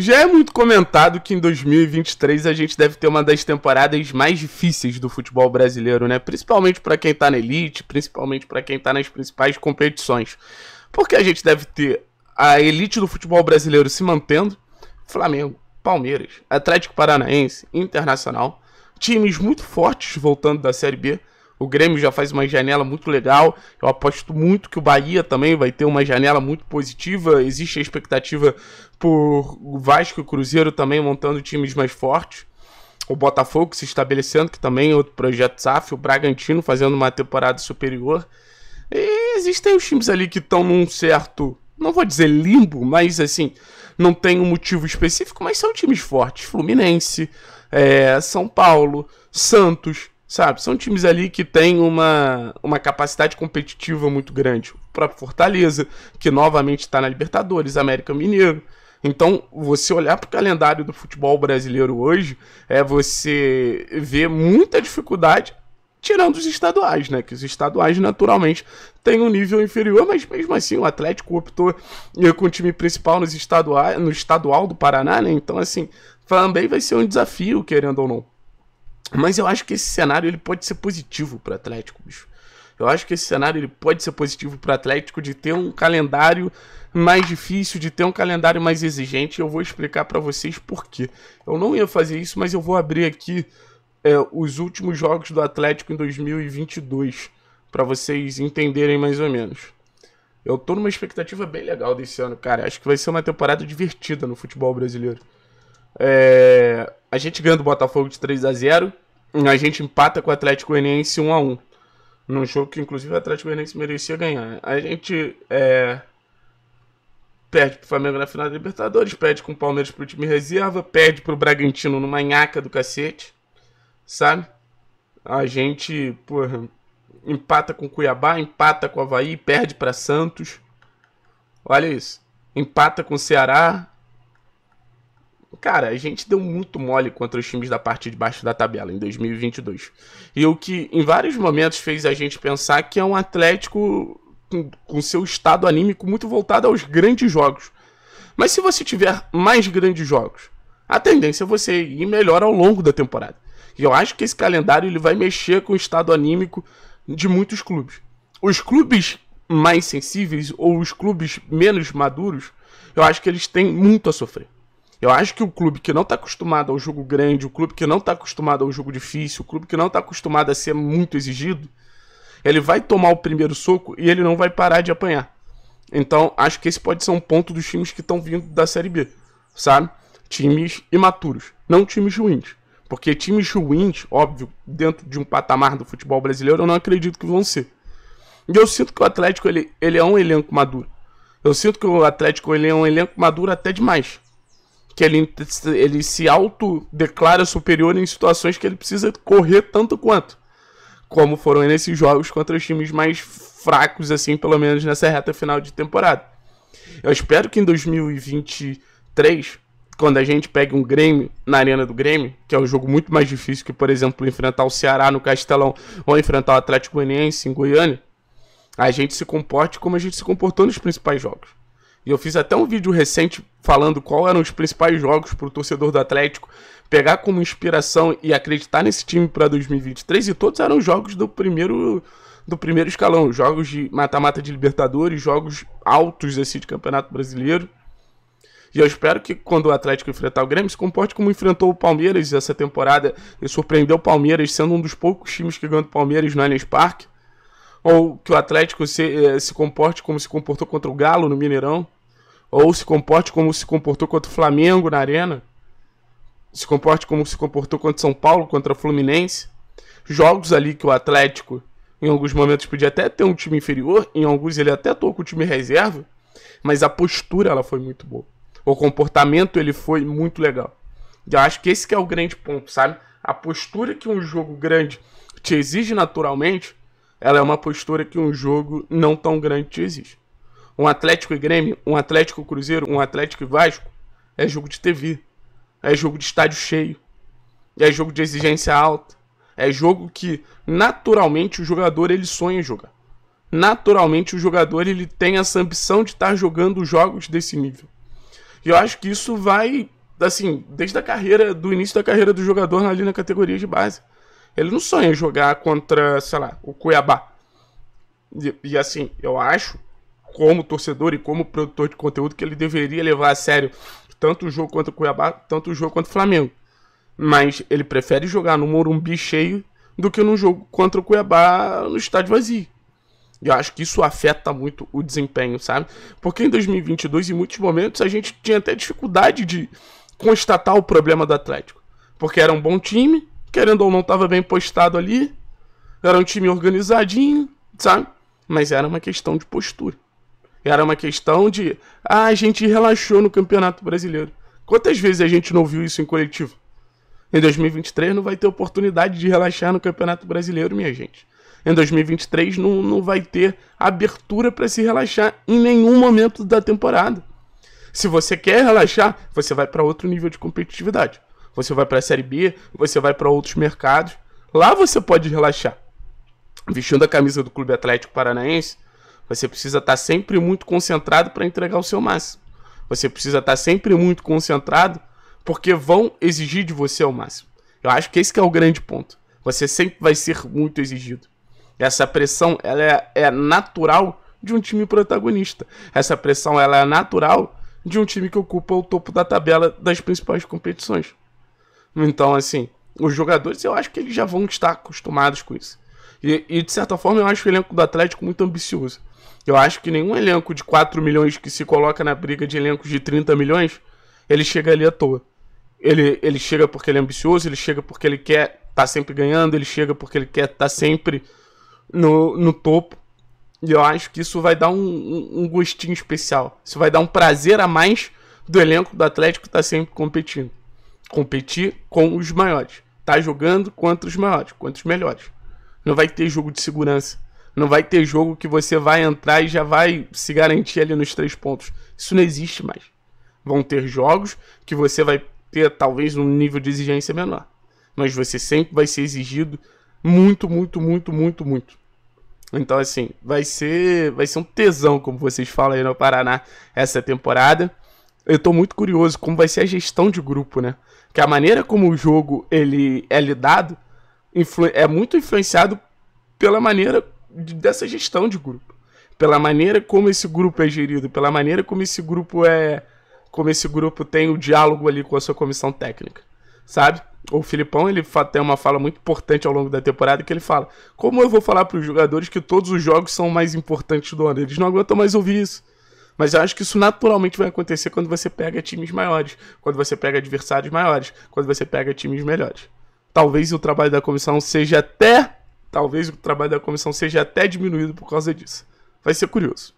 Já é muito comentado que em 2023 a gente deve ter uma das temporadas mais difíceis do futebol brasileiro, né? Principalmente para quem tá na elite, principalmente para quem tá nas principais competições. Porque a gente deve ter a elite do futebol brasileiro se mantendo, Flamengo, Palmeiras, Atlético Paranaense, Internacional, times muito fortes voltando da Série B o Grêmio já faz uma janela muito legal. Eu aposto muito que o Bahia também vai ter uma janela muito positiva. Existe a expectativa por Vasco e Cruzeiro também montando times mais fortes. O Botafogo se estabelecendo, que também é outro projeto SAF. O Bragantino fazendo uma temporada superior. E existem os times ali que estão num certo, não vou dizer limbo, mas assim, não tem um motivo específico, mas são times fortes. Fluminense, é, São Paulo, Santos, Sabe, são times ali que têm uma, uma capacidade competitiva muito grande. O próprio Fortaleza, que novamente está na Libertadores, América Mineiro. Então, você olhar para o calendário do futebol brasileiro hoje, é você ver muita dificuldade, tirando os estaduais, né? Que os estaduais, naturalmente, têm um nível inferior, mas mesmo assim o Atlético optou eh, com o time principal nos estaduais, no estadual do Paraná, né? Então, assim, também vai ser um desafio, querendo ou não. Mas eu acho que esse cenário ele pode ser positivo para o Atlético, bicho. Eu acho que esse cenário ele pode ser positivo para o Atlético de ter um calendário mais difícil, de ter um calendário mais exigente. Eu vou explicar para vocês por quê. Eu não ia fazer isso, mas eu vou abrir aqui é, os últimos jogos do Atlético em 2022 para vocês entenderem mais ou menos. Eu tô numa expectativa bem legal desse ano, cara. Acho que vai ser uma temporada divertida no futebol brasileiro. É, a gente ganha do Botafogo de 3 a 0 a gente empata com o Atlético Goianiense 1 a 1 num jogo que inclusive o Atlético Goianiense merecia ganhar. A gente é, perde pro Flamengo na final da Libertadores, perde com o Palmeiras pro time reserva, perde pro Bragantino numa nhaca do cacete, sabe? A gente, porra, empata com Cuiabá, empata com o Havaí, perde para Santos. Olha isso. Empata com o Ceará, Cara, a gente deu muito mole contra os times da parte de baixo da tabela em 2022. E o que em vários momentos fez a gente pensar que é um Atlético com, com seu estado anímico muito voltado aos grandes jogos. Mas se você tiver mais grandes jogos, a tendência é você ir melhor ao longo da temporada. E eu acho que esse calendário ele vai mexer com o estado anímico de muitos clubes. Os clubes mais sensíveis ou os clubes menos maduros, eu acho que eles têm muito a sofrer. Eu acho que o clube que não está acostumado ao jogo grande, o clube que não está acostumado ao jogo difícil, o clube que não está acostumado a ser muito exigido, ele vai tomar o primeiro soco e ele não vai parar de apanhar. Então, acho que esse pode ser um ponto dos times que estão vindo da Série B, sabe? Times imaturos, não times ruins. Porque times ruins, óbvio, dentro de um patamar do futebol brasileiro, eu não acredito que vão ser. E eu sinto que o Atlético ele, ele é um elenco maduro. Eu sinto que o Atlético ele é um elenco maduro até demais que ele, ele se autodeclara superior em situações que ele precisa correr tanto quanto. Como foram nesses jogos contra os times mais fracos, assim, pelo menos nessa reta final de temporada. Eu espero que em 2023, quando a gente pegue um Grêmio na Arena do Grêmio, que é um jogo muito mais difícil que, por exemplo, enfrentar o Ceará no Castelão ou enfrentar o Atlético Goianiense em Goiânia, a gente se comporte como a gente se comportou nos principais jogos e eu fiz até um vídeo recente falando qual eram os principais jogos para o torcedor do Atlético pegar como inspiração e acreditar nesse time para 2023. E todos eram jogos do primeiro do primeiro escalão, jogos de mata-mata de Libertadores, jogos altos assim de Campeonato Brasileiro. E eu espero que quando o Atlético enfrentar o Grêmio, se comporte como enfrentou o Palmeiras essa temporada e surpreendeu o Palmeiras, sendo um dos poucos times que ganhou o Palmeiras no Allianz Parque. Ou que o Atlético se, eh, se comporte como se comportou contra o Galo no Mineirão. Ou se comporte como se comportou contra o Flamengo na Arena. Se comporte como se comportou contra o São Paulo, contra o Fluminense. Jogos ali que o Atlético, em alguns momentos, podia até ter um time inferior, em alguns ele até tocou com o time reserva, mas a postura ela foi muito boa. O comportamento ele foi muito legal. Eu acho que esse que é o grande ponto, sabe? A postura que um jogo grande te exige naturalmente, ela é uma postura que um jogo não tão grande te exige um Atlético e Grêmio, um Atlético e Cruzeiro, um Atlético e Vasco, é jogo de TV. É jogo de estádio cheio. É jogo de exigência alta. É jogo que naturalmente o jogador ele sonha jogar. Naturalmente o jogador ele tem essa ambição de estar jogando jogos desse nível. E eu acho que isso vai assim, desde a carreira, do início da carreira do jogador ali na categoria de base. Ele não sonha jogar contra, sei lá, o Cuiabá. E, e assim, eu acho como torcedor e como produtor de conteúdo que ele deveria levar a sério tanto o jogo contra o Cuiabá, tanto o jogo contra o Flamengo. Mas ele prefere jogar no Morumbi cheio do que num jogo contra o Cuiabá no estádio vazio. E eu acho que isso afeta muito o desempenho, sabe? Porque em 2022, em muitos momentos, a gente tinha até dificuldade de constatar o problema do Atlético. Porque era um bom time, querendo ou não, estava bem postado ali, era um time organizadinho, sabe? Mas era uma questão de postura. Era uma questão de. Ah, a gente relaxou no Campeonato Brasileiro. Quantas vezes a gente não viu isso em coletivo? Em 2023 não vai ter oportunidade de relaxar no Campeonato Brasileiro, minha gente. Em 2023 não, não vai ter abertura para se relaxar em nenhum momento da temporada. Se você quer relaxar, você vai para outro nível de competitividade. Você vai para a Série B, você vai para outros mercados. Lá você pode relaxar. Vestindo a camisa do Clube Atlético Paranaense, você precisa estar tá sempre muito concentrado para entregar o seu máximo. Você precisa estar tá sempre muito concentrado porque vão exigir de você o máximo. Eu acho que esse que é o grande ponto. Você sempre vai ser muito exigido. Essa pressão ela é, é natural de um time protagonista. Essa pressão ela é natural de um time que ocupa o topo da tabela das principais competições. Então, assim, os jogadores eu acho que eles já vão estar acostumados com isso. E, e, de certa forma, eu acho o elenco do Atlético muito ambicioso. Eu acho que nenhum elenco de 4 milhões que se coloca na briga de elencos de 30 milhões, ele chega ali à toa. Ele, ele chega porque ele é ambicioso, ele chega porque ele quer estar tá sempre ganhando, ele chega porque ele quer estar tá sempre no, no topo. E eu acho que isso vai dar um, um, gostinho especial. Isso vai dar um prazer a mais do elenco do Atlético estar tá sempre competindo. Competir com os maiores. Tá jogando contra os maiores, contra os melhores. Não vai ter jogo de segurança. Não vai ter jogo que você vai entrar e já vai se garantir ali nos três pontos. Isso não existe mais. Vão ter jogos que você vai ter talvez um nível de exigência menor. Mas você sempre vai ser exigido muito, muito, muito, muito, muito. Então, assim, vai ser, vai ser um tesão, como vocês falam aí no Paraná, essa temporada. Eu tô muito curioso como vai ser a gestão de grupo, né? Que a maneira como o jogo ele é lidado é muito influenciado pela maneira dessa gestão de grupo, pela maneira como esse grupo é gerido, pela maneira como esse grupo é como esse grupo tem o diálogo ali com a sua comissão técnica, sabe? O Filipão ele tem uma fala muito importante ao longo da temporada que ele fala: como eu vou falar para os jogadores que todos os jogos são mais importantes do ano? Eles não aguentam mais ouvir isso. Mas eu acho que isso naturalmente vai acontecer quando você pega times maiores, quando você pega adversários maiores, quando você pega times melhores talvez o trabalho da comissão seja até. Talvez o trabalho da comissão seja até diminuído por causa disso. Vai ser curioso.